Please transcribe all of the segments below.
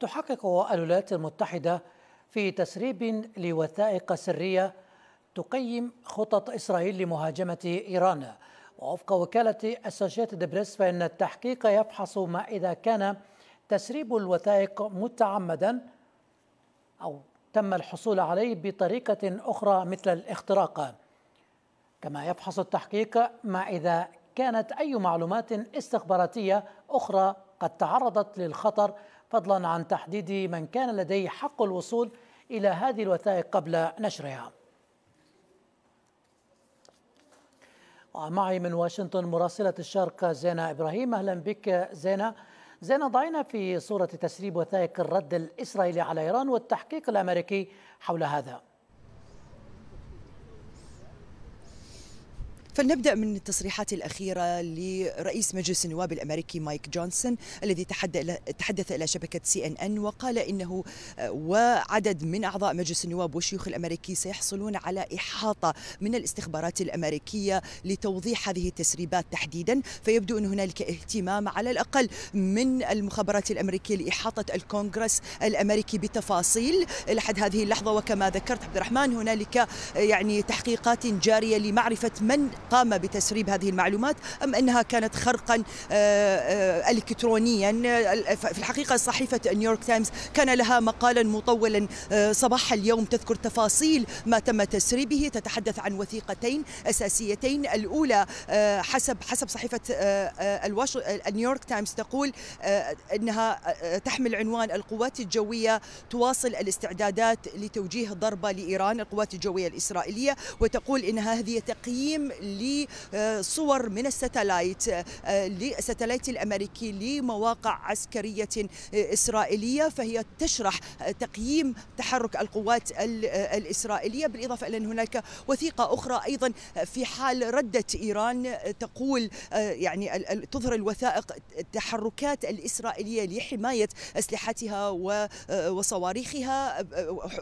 تحقق الولايات المتحدة في تسريب لوثائق سرية تقيم خطط إسرائيل لمهاجمة إيران ووفق وكالة أسوشيتد بريس فإن التحقيق يفحص ما إذا كان تسريب الوثائق متعمدا أو تم الحصول عليه بطريقة أخرى مثل الاختراق كما يفحص التحقيق ما إذا كانت أي معلومات استخباراتية أخرى قد تعرضت للخطر فضلا عن تحديد من كان لديه حق الوصول إلى هذه الوثائق قبل نشرها معي من واشنطن مراسلة الشرق زينة إبراهيم أهلا بك زينة زينة ضعينا في صورة تسريب وثائق الرد الإسرائيلي على إيران والتحقيق الأمريكي حول هذا فلنبدأ من التصريحات الأخيرة لرئيس مجلس النواب الأمريكي مايك جونسون الذي تحدث إلى شبكة سي إن إن وقال إنه وعدد من أعضاء مجلس النواب والشيوخ الأمريكي سيحصلون على إحاطة من الاستخبارات الأمريكية لتوضيح هذه التسريبات تحديدا فيبدو أن هنالك اهتمام على الأقل من المخابرات الأمريكية لإحاطة الكونغرس الأمريكي بتفاصيل لحد هذه اللحظة وكما ذكرت عبد الرحمن هنالك يعني تحقيقات جارية لمعرفة من قام بتسريب هذه المعلومات أم أنها كانت خرقا آه، آه، إلكترونيا في الحقيقة صحيفة نيويورك تايمز كان لها مقالا مطولا آه، صباح اليوم تذكر تفاصيل ما تم تسريبه تتحدث عن وثيقتين أساسيتين الأولى حسب حسب صحيفة نيويورك تايمز تقول أنها تحمل عنوان القوات الجوية تواصل الاستعدادات لتوجيه ضربة لإيران القوات الجوية الإسرائيلية وتقول أنها هذه تقييم لصور من الستلايت آه، للستلايت الأمريكي لمواقع عسكرية آه، إسرائيلية فهي تشرح آه، تقييم تحرك القوات الإسرائيلية بالإضافة إلى أن هناك وثيقة أخرى أيضا في حال ردت إيران تقول يعني تظهر الوثائق التحركات الإسرائيلية لحماية أسلحتها وصواريخها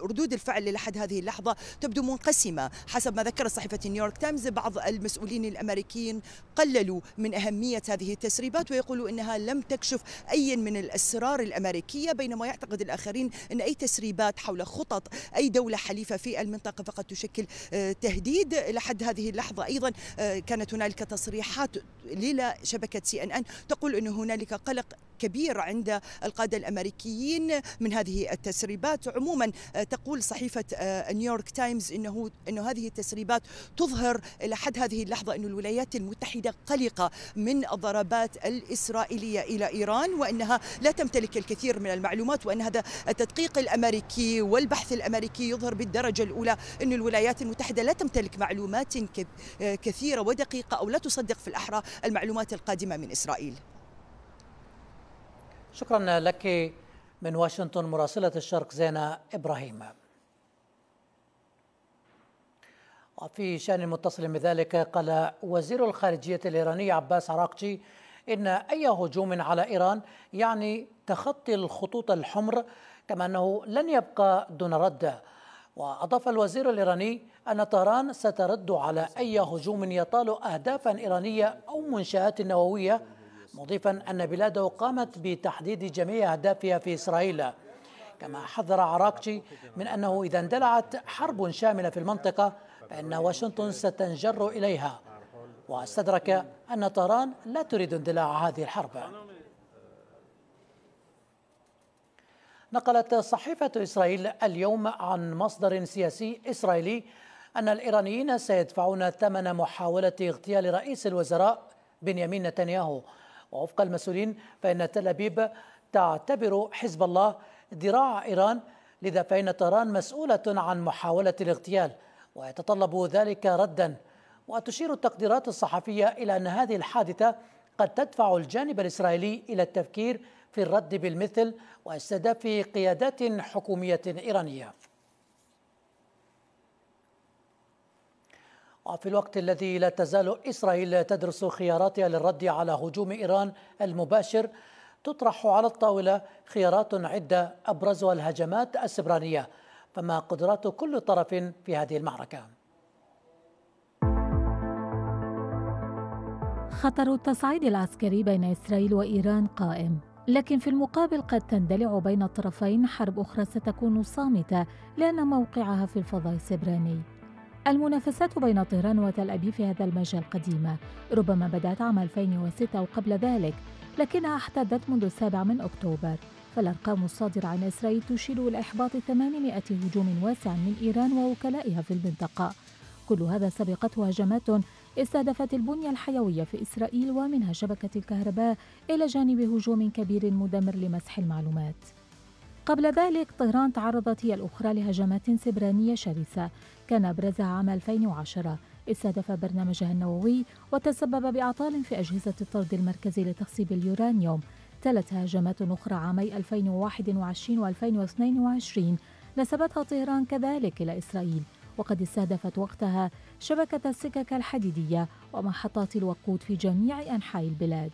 ردود الفعل لحد هذه اللحظة تبدو منقسمة حسب ما ذكرت صحيفة نيويورك تايمز بعض المسؤولين الأمريكيين قللوا من أهمية هذه التسريبات ويقولوا أنها لم تكشف أي من الأسرار الأمريكية بينما يعتقد الآخرين أن أي تسريبات حول خطط أي دولة حليفة في المنطقة فقط تشكل آه، تهديد لحد هذه اللحظة أيضا آه، كانت هنالك تصريحات لشبكة سي أن أن تقول أن هنالك قلق كبير عند القادة الأمريكيين من هذه التسريبات عموما آه، تقول صحيفة نيويورك تايمز أنه إنه هذه التسريبات تظهر إلى حد هذه هذه اللحظة أن الولايات المتحدة قلقة من الضربات الإسرائيلية إلى إيران وأنها لا تمتلك الكثير من المعلومات وأن هذا التدقيق الأمريكي والبحث الأمريكي يظهر بالدرجة الأولى أن الولايات المتحدة لا تمتلك معلومات كثيرة ودقيقة أو لا تصدق في الأحرى المعلومات القادمة من إسرائيل شكرا لك من واشنطن مراسلة الشرق زينة إبراهيم وفي شأن متصل بذلك قال وزير الخارجية الإيراني عباس عراقشي إن أي هجوم على إيران يعني تخطي الخطوط الحمر كما أنه لن يبقى دون رد وأضاف الوزير الإيراني أن طهران سترد على أي هجوم يطال أهدافا إيرانية أو منشآت نووية مضيفا أن بلاده قامت بتحديد جميع أهدافها في إسرائيل كما حذر عراقشي من أنه إذا اندلعت حرب شاملة في المنطقة بأن واشنطن ستنجر إليها واستدرك أن طهران لا تريد اندلاع هذه الحرب نقلت صحيفة إسرائيل اليوم عن مصدر سياسي إسرائيلي أن الإيرانيين سيدفعون ثمن محاولة اغتيال رئيس الوزراء بنيامين نتنياهو ووفق المسؤولين فإن تل أبيب تعتبر حزب الله ذراع إيران لذا فإن طهران مسؤولة عن محاولة الاغتيال ويتطلب ذلك ردا وتشير التقديرات الصحفية إلى أن هذه الحادثة قد تدفع الجانب الإسرائيلي إلى التفكير في الرد بالمثل واستهداف قيادات حكومية إيرانية وفي الوقت الذي لا تزال إسرائيل تدرس خياراتها للرد على هجوم إيران المباشر تطرح على الطاولة خيارات عدة أبرزها الهجمات السبرانية فما قدرات كل طرف في هذه المعركه خطر التصعيد العسكري بين اسرائيل وايران قائم لكن في المقابل قد تندلع بين الطرفين حرب اخرى ستكون صامته لان موقعها في الفضاء السبراني المنافسات بين طهران وتل أبيب في هذا المجال قديمة ربما بدأت عام 2006 وقبل ذلك لكنها احتدت منذ السابع من أكتوبر فالأرقام الصادرة عن إسرائيل تشير إلى إحباط 800 هجوم واسع من إيران ووكلائها في المنطقة كل هذا سبقته هجمات استهدفت البنية الحيوية في إسرائيل ومنها شبكة الكهرباء إلى جانب هجوم كبير مدمر لمسح المعلومات قبل ذلك طهران تعرضت هي الأخرى لهجمات سبرانية شرسة كان أبرزها عام 2010 استهدف برنامجها النووي وتسبب بأعطال في أجهزة الطرد المركزي لتخصيب اليورانيوم تلت هجمات أخرى عامي 2021 و2022 نسبتها طهران كذلك إلى إسرائيل وقد استهدفت وقتها شبكة السكك الحديدية ومحطات الوقود في جميع أنحاء البلاد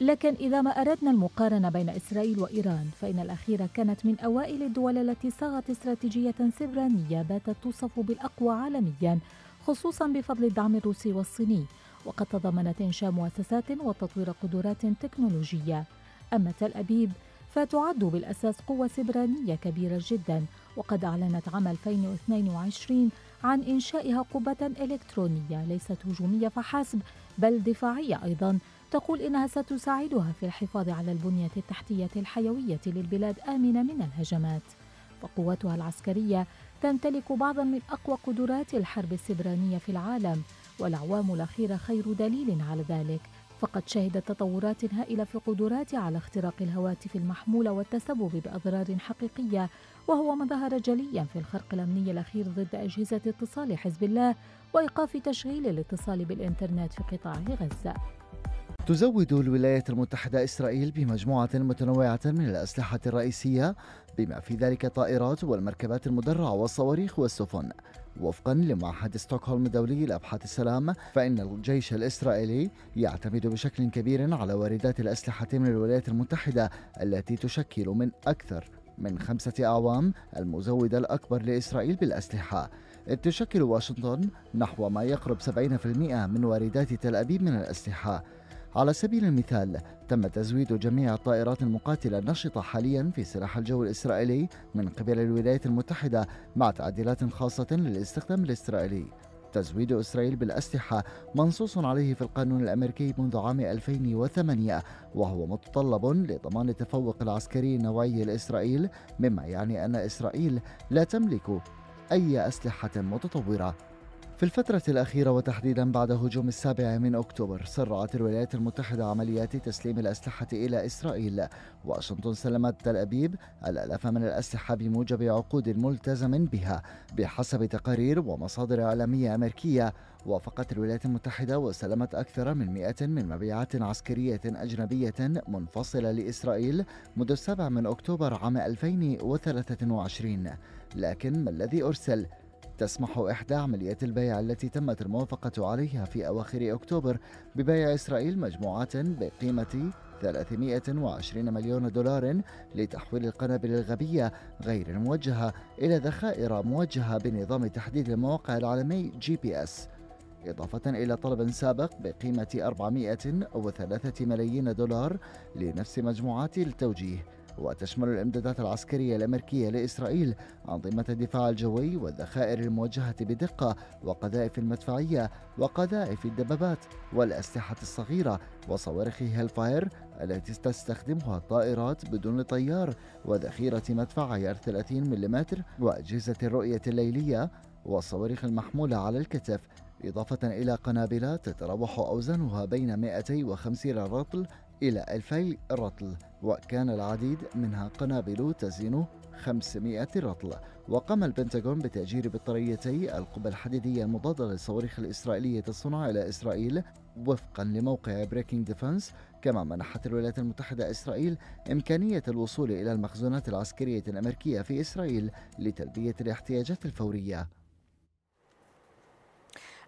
لكن إذا ما أردنا المقارنة بين إسرائيل وإيران فإن الأخيرة كانت من أوائل الدول التي صاغت استراتيجية سبرانية باتت توصف بالأقوى عالميا خصوصا بفضل الدعم الروسي والصيني وقد تضمنت إنشاء مؤسسات وتطوير قدرات تكنولوجية أما تل أبيب فتعد بالأساس قوة سبرانية كبيرة جدا وقد أعلنت عام 2022 عن إنشائها قبة إلكترونية ليست هجومية فحسب بل دفاعية أيضا تقول إنها ستساعدها في الحفاظ على البنية التحتية الحيوية للبلاد آمنة من الهجمات فقوتها العسكرية تمتلك بعضا من أقوى قدرات الحرب السبرانية في العالم والأعوام الأخيرة خير دليل على ذلك فقد شهدت تطورات هائلة في القدرات على اختراق الهواتف المحمولة والتسبب بأضرار حقيقية وهو ما ظهر جليا في الخرق الأمني الأخير ضد أجهزة اتصال حزب الله وإيقاف تشغيل الاتصال بالإنترنت في قطاع غزة تزود الولايات المتحدة إسرائيل بمجموعة متنوعة من الأسلحة الرئيسية بما في ذلك الطائرات والمركبات المدرعة والصواريخ والسفن وفقا لمعهد ستوكهولم الدولي لأبحاث السلام فإن الجيش الإسرائيلي يعتمد بشكل كبير على واردات الأسلحة من الولايات المتحدة التي تشكل من أكثر من خمسة أعوام المزود الأكبر لإسرائيل بالأسلحة إذ تشكل واشنطن نحو ما يقرب 70% من واردات تل أبيب من الأسلحة على سبيل المثال تم تزويد جميع الطائرات المقاتلة النشطة حاليا في سلاح الجو الإسرائيلي من قبل الولايات المتحدة مع تعديلات خاصة للاستخدام الإسرائيلي تزويد إسرائيل بالأسلحة منصوص عليه في القانون الأمريكي منذ عام 2008 وهو متطلب لضمان التفوق العسكري النوعي لإسرائيل مما يعني أن إسرائيل لا تملك أي أسلحة متطورة في الفترة الأخيرة وتحديدا بعد هجوم السابع من أكتوبر سرعت الولايات المتحدة عمليات تسليم الأسلحة إلى إسرائيل واشنطن سلمت تل أبيب الألاف من الأسلحة بموجب عقود ملتزم بها بحسب تقارير ومصادر إعلامية أمريكية وافقت الولايات المتحدة وسلمت أكثر من 100 من مبيعات عسكرية أجنبية منفصلة لإسرائيل منذ السابع من أكتوبر عام 2023 لكن ما الذي أرسل؟ تسمح إحدى عمليات البيع التي تمت الموافقة عليها في أواخر أكتوبر ببيع إسرائيل مجموعات بقيمة 320 مليون دولار لتحويل القنابل الغبية غير الموجهة إلى ذخائر موجهة بنظام تحديد المواقع العالمي جي بي اس إضافة إلى طلب سابق بقيمة 403 ملايين دولار لنفس مجموعات التوجيه وتشمل الامدادات العسكرية الأمريكية لإسرائيل أنظمة الدفاع الجوي والذخائر الموجهة بدقة وقذائف المدفعية وقذائف الدبابات والأسلحة الصغيرة وصواريخ هيلفاير التي تستخدمها الطائرات بدون طيار وذخيرة مدفع عيار 30 ملم وأجهزة الرؤية الليلية والصواريخ المحمولة على الكتف إضافة إلى قنابل تتراوح أوزانها بين 250 رطل إلى 2000 رطل وكان العديد منها قنابل تزن 500 رطل وقام البنتاغون بتأجير بطاريتي القبة الحديدية المضادة للصواريخ الإسرائيلية الصنع إلى إسرائيل وفقا لموقع بريكنج ديفنس كما منحت الولايات المتحدة إسرائيل إمكانية الوصول إلى المخزونات العسكرية الأمريكية في إسرائيل لتلبية الاحتياجات الفورية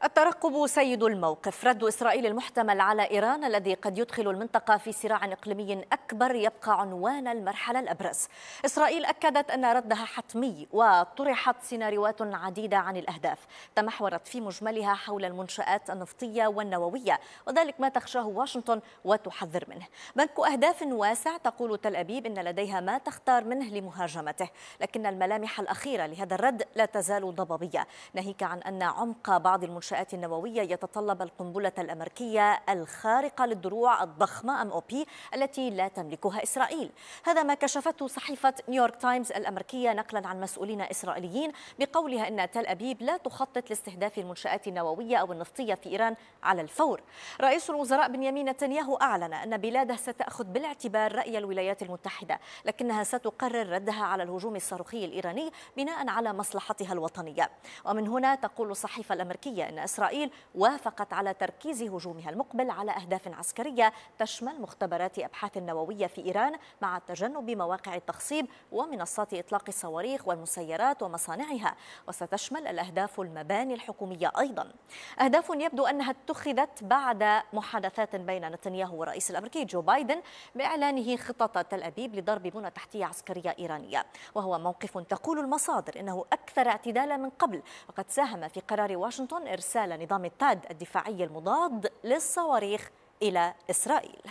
الترقب سيد الموقف رد إسرائيل المحتمل على إيران الذي قد يدخل المنطقة في صراع إقليمي أكبر يبقى عنوان المرحلة الأبرز إسرائيل أكدت أن ردها حتمي وطرحت سيناريوهات عديدة عن الأهداف تمحورت في مجملها حول المنشآت النفطية والنووية وذلك ما تخشاه واشنطن وتحذر منه بنك أهداف واسع تقول تل أبيب إن لديها ما تختار منه لمهاجمته لكن الملامح الأخيرة لهذا الرد لا تزال ضبابية ناهيك عن أن عمق بعض المنشآت المنشآت النووية يتطلب القنبلة الأمريكية الخارقة للدروع الضخمة أم أو بي التي لا تملكها إسرائيل هذا ما كشفته صحيفة نيويورك تايمز الأمريكية نقلا عن مسؤولين إسرائيليين بقولها أن تل أبيب لا تخطط لاستهداف المنشآت النووية أو النفطية في إيران على الفور رئيس الوزراء بنيامين نتنياهو أعلن أن بلاده ستأخذ بالاعتبار رأي الولايات المتحدة لكنها ستقرر ردها على الهجوم الصاروخي الإيراني بناء على مصلحتها الوطنية ومن هنا تقول الصحيفة الأمريكية أن إسرائيل وافقت على تركيز هجومها المقبل على أهداف عسكرية تشمل مختبرات أبحاث نووية في إيران مع تجنب مواقع التخصيب ومنصات إطلاق الصواريخ والمسيرات ومصانعها وستشمل الأهداف المباني الحكومية أيضا أهداف يبدو أنها اتخذت بعد محادثات بين نتنياهو والرئيس الأمريكي جو بايدن بإعلانه خطط تل أبيب لضرب بنى تحتية عسكرية إيرانية وهو موقف تقول المصادر إنه أكثر اعتدالا من قبل وقد ساهم في قرار واشنطن إرسال إرسال نظام التاد الدفاعي المضاد للصواريخ إلى إسرائيل